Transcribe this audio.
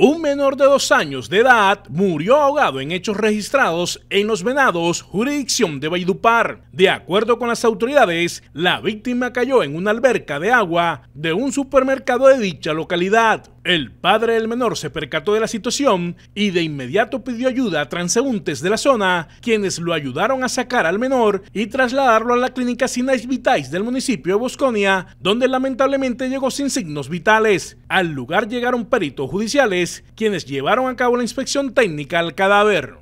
Un menor de dos años de edad murió ahogado en hechos registrados en Los Venados, jurisdicción de Baidupar. De acuerdo con las autoridades, la víctima cayó en una alberca de agua de un supermercado de dicha localidad. El padre del menor se percató de la situación y de inmediato pidió ayuda a transeúntes de la zona, quienes lo ayudaron a sacar al menor y trasladarlo a la clínica Sinais Vitais del municipio de Bosconia, donde lamentablemente llegó sin signos vitales. Al lugar llegaron peritos judiciales, quienes llevaron a cabo la inspección técnica al cadáver.